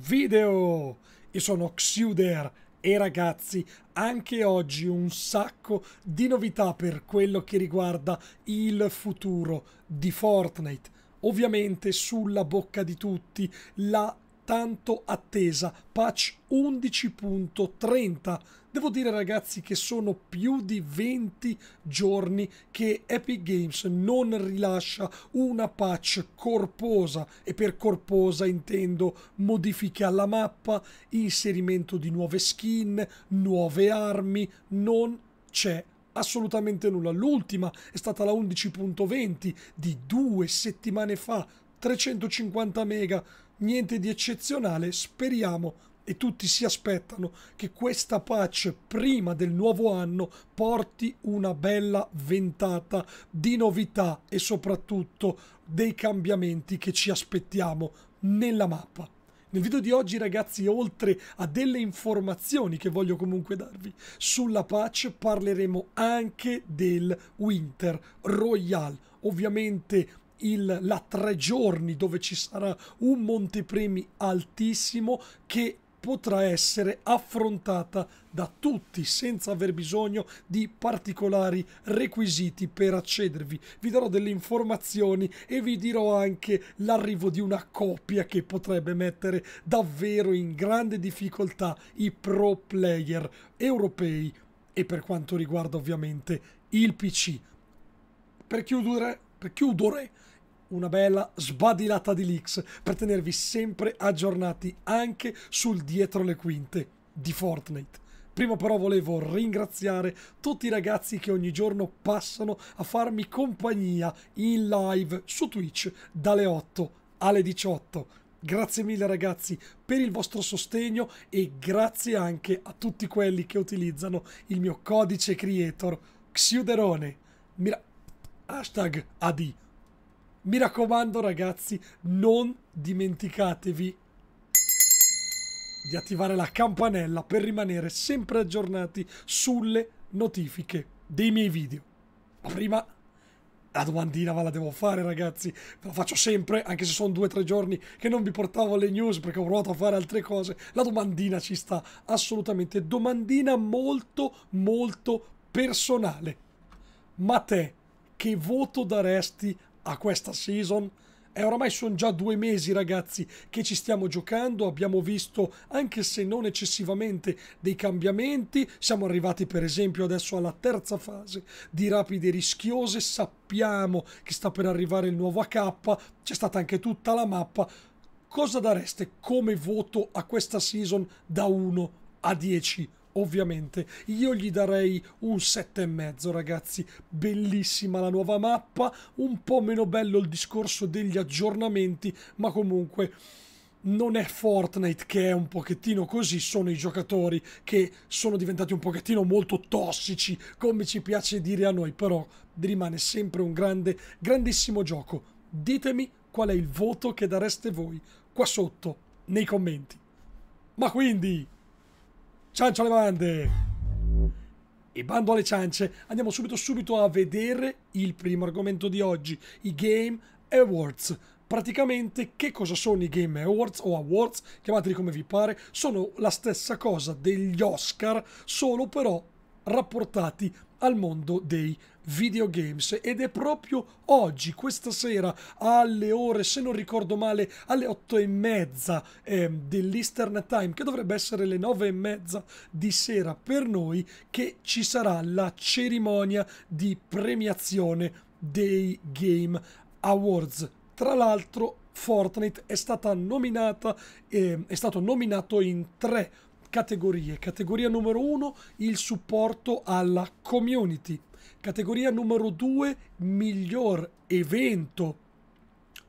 video! Io sono Xuder e ragazzi, anche oggi un sacco di novità per quello che riguarda il futuro di Fortnite. Ovviamente sulla bocca di tutti la tanto attesa, patch 11.30. Devo dire ragazzi che sono più di 20 giorni che Epic Games non rilascia una patch corposa e per corposa intendo modifiche alla mappa, inserimento di nuove skin, nuove armi, non c'è assolutamente nulla. L'ultima è stata la 11.20 di due settimane fa, 350 mega niente di eccezionale, speriamo e tutti si aspettano che questa patch prima del nuovo anno porti una bella ventata di novità e soprattutto dei cambiamenti che ci aspettiamo nella mappa. Nel video di oggi ragazzi, oltre a delle informazioni che voglio comunque darvi sulla patch, parleremo anche del Winter Royale. Ovviamente il, la tre giorni dove ci sarà un montepremi altissimo che potrà essere affrontata da tutti senza aver bisogno di particolari requisiti per accedervi. Vi darò delle informazioni e vi dirò anche l'arrivo di una coppia che potrebbe mettere davvero in grande difficoltà i pro player europei e per quanto riguarda ovviamente il PC. Per chiudere, per chiudere una bella sbadilata di leaks per tenervi sempre aggiornati anche sul dietro le quinte di Fortnite. Prima però volevo ringraziare tutti i ragazzi che ogni giorno passano a farmi compagnia in live su Twitch dalle 8 alle 18. Grazie mille ragazzi per il vostro sostegno e grazie anche a tutti quelli che utilizzano il mio codice creator Xiuderone. Mira, hashtag AD. Mi raccomando ragazzi, non dimenticatevi di attivare la campanella per rimanere sempre aggiornati sulle notifiche dei miei video. Ma prima la domandina ve la devo fare ragazzi, ve la faccio sempre, anche se sono due o tre giorni che non vi portavo le news perché ho provato a fare altre cose, la domandina ci sta assolutamente, domandina molto molto personale. Ma te, che voto daresti a questa season? E oramai sono già due mesi ragazzi che ci stiamo giocando, abbiamo visto anche se non eccessivamente dei cambiamenti, siamo arrivati per esempio adesso alla terza fase di rapide rischiose, sappiamo che sta per arrivare il nuovo AK, c'è stata anche tutta la mappa, cosa dareste come voto a questa season da 1 a 10? ovviamente. Io gli darei un e mezzo ragazzi, bellissima la nuova mappa, un po' meno bello il discorso degli aggiornamenti, ma comunque non è Fortnite che è un pochettino così, sono i giocatori che sono diventati un pochettino molto tossici, come ci piace dire a noi, però rimane sempre un grande, grandissimo gioco. Ditemi qual è il voto che dareste voi qua sotto nei commenti. Ma quindi ciancio alle mande E bando alle ciance, andiamo subito subito a vedere il primo argomento di oggi, i Game Awards. Praticamente che cosa sono i Game Awards o Awards, chiamateli come vi pare, sono la stessa cosa degli Oscar, solo però rapportati al mondo dei videogames ed è proprio oggi, questa sera, alle ore, se non ricordo male, alle otto e mezza eh, dell'Eastern Time, che dovrebbe essere le nove e mezza di sera per noi, che ci sarà la cerimonia di premiazione dei Game Awards. Tra l'altro, Fortnite è stata nominata, eh, è stato nominato in tre categorie. Categoria numero 1, il supporto alla community. Categoria numero 2, miglior evento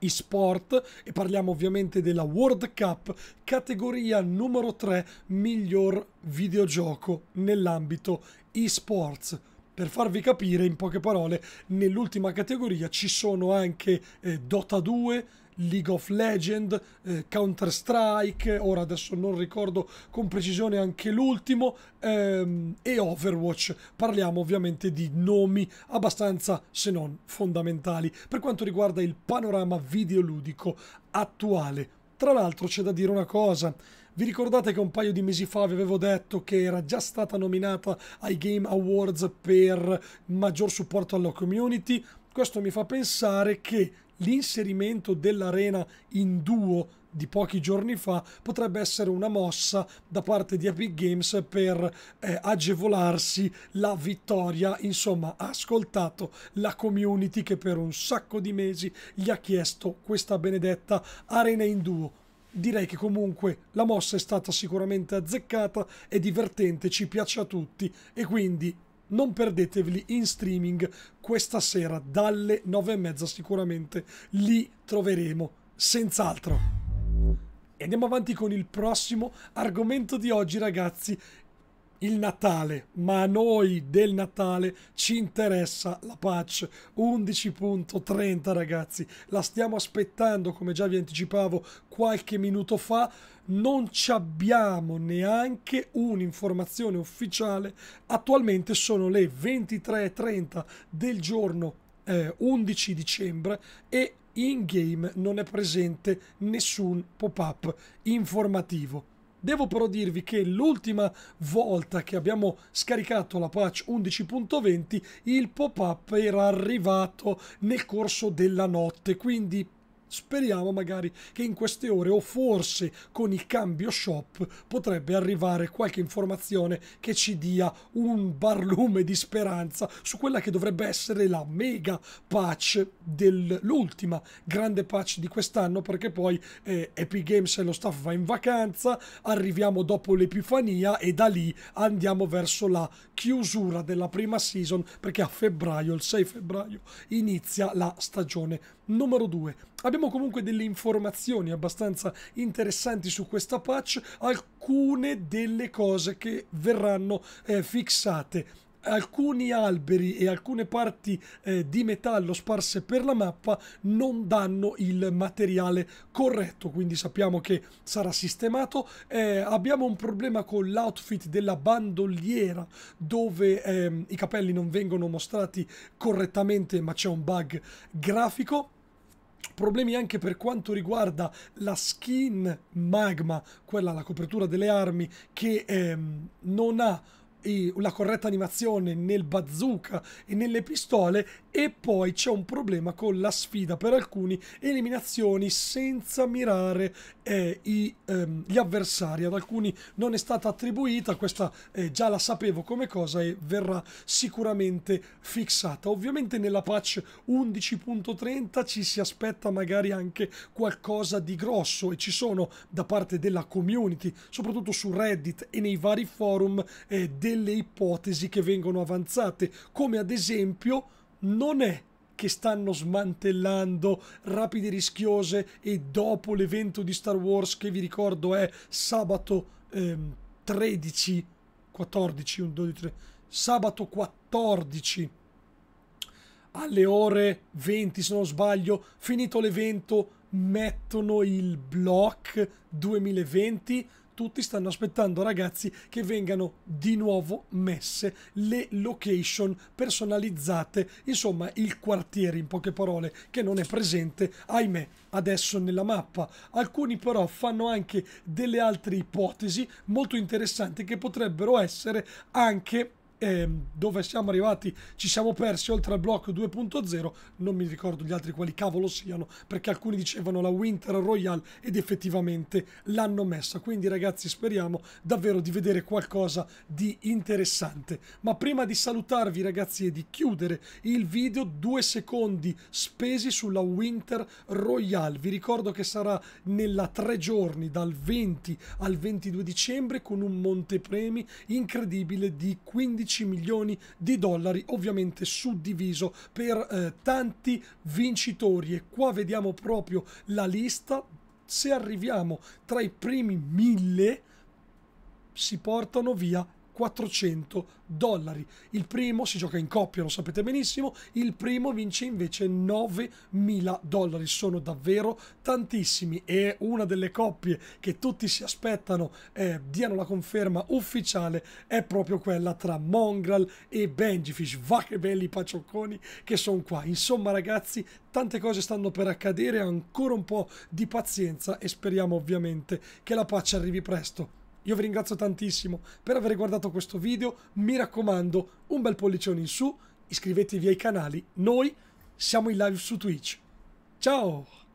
e-sport e parliamo ovviamente della World Cup, categoria numero 3, miglior videogioco nell'ambito e-sports. Per farvi capire, in poche parole, nell'ultima categoria ci sono anche eh, Dota 2, League of Legends, eh, Counter Strike, ora adesso non ricordo con precisione anche l'ultimo, ehm, e Overwatch. Parliamo ovviamente di nomi abbastanza, se non fondamentali, per quanto riguarda il panorama videoludico attuale. Tra l'altro c'è da dire una cosa, vi ricordate che un paio di mesi fa vi avevo detto che era già stata nominata ai Game Awards per maggior supporto alla community? Questo mi fa pensare che l'inserimento dell'arena in duo di pochi giorni fa potrebbe essere una mossa da parte di Epic Games per eh, agevolarsi la vittoria. Insomma, ha ascoltato la community che per un sacco di mesi gli ha chiesto questa benedetta arena in duo. Direi che comunque la mossa è stata sicuramente azzeccata, è divertente, ci piace a tutti e quindi non perdetevi in streaming questa sera dalle nove e mezza sicuramente li troveremo senz'altro. E andiamo avanti con il prossimo argomento di oggi ragazzi il Natale, ma a noi del Natale ci interessa la patch 11.30 ragazzi, la stiamo aspettando come già vi anticipavo qualche minuto fa, non ci abbiamo neanche un'informazione ufficiale, attualmente sono le 23.30 del giorno eh, 11 dicembre e in game non è presente nessun pop-up informativo. Devo però dirvi che l'ultima volta che abbiamo scaricato la patch 11.20 il pop-up era arrivato nel corso della notte, quindi Speriamo magari che in queste ore o forse con il cambio shop potrebbe arrivare qualche informazione che ci dia un barlume di speranza su quella che dovrebbe essere la mega patch dell'ultima grande patch di quest'anno perché poi eh, Epic Games e lo staff va in vacanza, arriviamo dopo l'Epifania e da lì andiamo verso la chiusura della prima season perché a febbraio, il 6 febbraio, inizia la stagione Numero 2. Abbiamo comunque delle informazioni abbastanza interessanti su questa patch, alcune delle cose che verranno eh, fissate alcuni alberi e alcune parti eh, di metallo sparse per la mappa non danno il materiale corretto quindi sappiamo che sarà sistemato eh, abbiamo un problema con l'outfit della bandoliera dove eh, i capelli non vengono mostrati correttamente ma c'è un bug grafico problemi anche per quanto riguarda la skin magma, quella la copertura delle armi, che ehm, non ha eh, la corretta animazione nel bazooka e nelle pistole e poi c'è un problema con la sfida per alcuni eliminazioni senza mirare eh, i, ehm, gli avversari. Ad alcuni non è stata attribuita, questa eh, già la sapevo come cosa e verrà sicuramente fissata. Ovviamente nella patch 11.30 ci si aspetta magari anche qualcosa di grosso e ci sono da parte della community, soprattutto su Reddit e nei vari forum, eh, delle ipotesi che vengono avanzate, come ad esempio non è che stanno smantellando rapide rischiose e dopo l'evento di Star Wars che vi ricordo è sabato ehm, 13 14 1, 12, 13, sabato 14 alle ore 20 se non sbaglio finito l'evento mettono il block 2020 tutti stanno aspettando ragazzi che vengano di nuovo messe le location personalizzate, insomma il quartiere in poche parole che non è presente, ahimè, adesso nella mappa. Alcuni però fanno anche delle altre ipotesi molto interessanti che potrebbero essere anche eh, dove siamo arrivati, ci siamo persi oltre al blocco 2.0, non mi ricordo gli altri quali cavolo siano, perché alcuni dicevano la Winter Royale ed effettivamente l'hanno messa, quindi ragazzi speriamo davvero di vedere qualcosa di interessante. Ma prima di salutarvi ragazzi e di chiudere il video, due secondi spesi sulla Winter Royale, vi ricordo che sarà nella tre giorni dal 20 al 22 dicembre con un montepremi incredibile di 15 16 milioni di dollari, ovviamente suddiviso per eh, tanti vincitori. E qua vediamo proprio la lista. Se arriviamo tra i primi mille, si portano via 400 dollari. Il primo si gioca in coppia, lo sapete benissimo, il primo vince invece 9.000 dollari. Sono davvero tantissimi e una delle coppie che tutti si aspettano eh, diano la conferma ufficiale è proprio quella tra Mongrel e Benjifish. Va che belli paciocconi che sono qua. Insomma ragazzi, tante cose stanno per accadere, ancora un po' di pazienza e speriamo ovviamente che la pace arrivi presto. Io vi ringrazio tantissimo per aver guardato questo video, mi raccomando un bel pollicione in su, iscrivetevi ai canali, noi siamo in live su Twitch. Ciao!